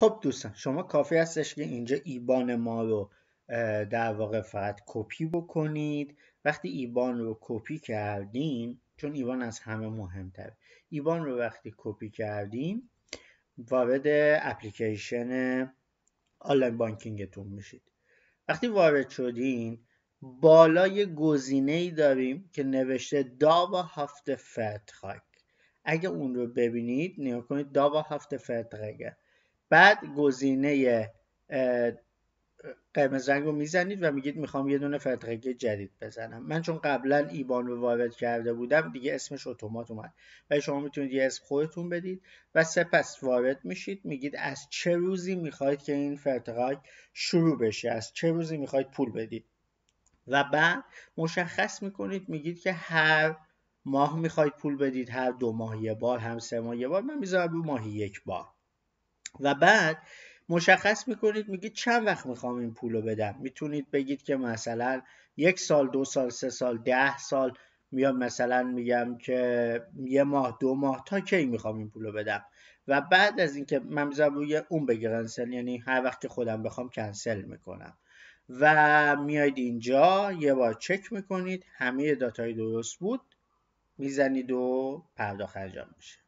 خب دوستان شما کافی هستش که اینجا ایبان ما رو در واقع فقط کپی بکنید وقتی ایبان رو کپی کردین چون ایبان از همه مهمتره ایبان رو وقتی کپی کردین وارد اپلیکیشن آنلاین بانکینگتون میشید وقتی وارد شدین بالای گزینه ای داریم که نوشته داوا هفته فرد اگه اون رو ببینید نیا کنید داوا هفت فرد بعد گزینه قرمز رنگ رو میزنید و میگید میخوام یه دونه فتقه جدید بزنم من چون قبلا ایبان رو وارد کرده بودم دیگه اسمش اتومات اومد و شما میتونید یه اسم خودتون بدید و سپس وارد میشید میگید از چه روزی میخواید که این فتقه شروع بشه از چه روزی میخواید پول بدید و بعد مشخص میکنید میگید که هر ماه میخواید پول بدید هر دو ماه یه بار هم سه ماه یه بار من میذارم رو ماهی یک بار و بعد مشخص میکنید میگید چند وقت میخوام این پول بدم میتونید بگید که مثلا یک سال دو سال سه سال ده سال میاد مثلا میگم که یه ماه دو ماه تا کی میخوام این پول بدم و بعد از اینکه من روی اون بگرنسل یعنی هر وقت که خودم بخوام کنسل میکنم و میاید اینجا یه بار چک میکنید همه داتای درست بود میزنید و پرداخت انجام میشه